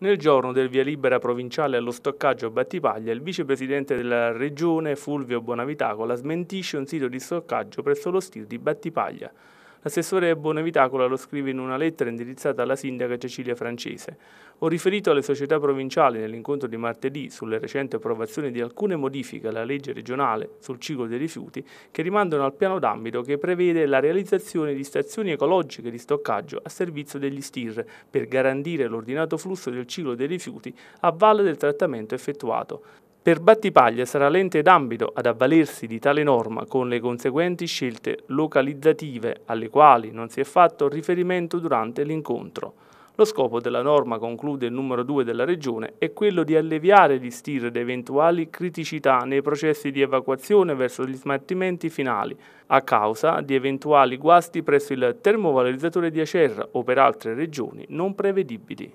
Nel giorno del via libera provinciale allo stoccaggio a Battipaglia, il vicepresidente della regione Fulvio Bonavitacola smentisce un sito di stoccaggio presso lo stil di Battipaglia. L'assessore Bonavitacola lo scrive in una lettera indirizzata alla sindaca Cecilia Francese. Ho riferito alle società provinciali nell'incontro di martedì sulle recenti approvazioni di alcune modifiche alla legge regionale sul ciclo dei rifiuti che rimandano al piano d'ambito che prevede la realizzazione di stazioni ecologiche di stoccaggio a servizio degli STIR per garantire l'ordinato flusso del ciclo dei rifiuti a valle del trattamento effettuato. Per Battipaglia sarà l'ente d'ambito ad avvalersi di tale norma con le conseguenti scelte localizzative alle quali non si è fatto riferimento durante l'incontro. Lo scopo della norma, conclude il numero 2 della Regione, è quello di alleviare gli stir da eventuali criticità nei processi di evacuazione verso gli smaltimenti finali, a causa di eventuali guasti presso il termovalorizzatore di Acerra o per altre regioni non prevedibili.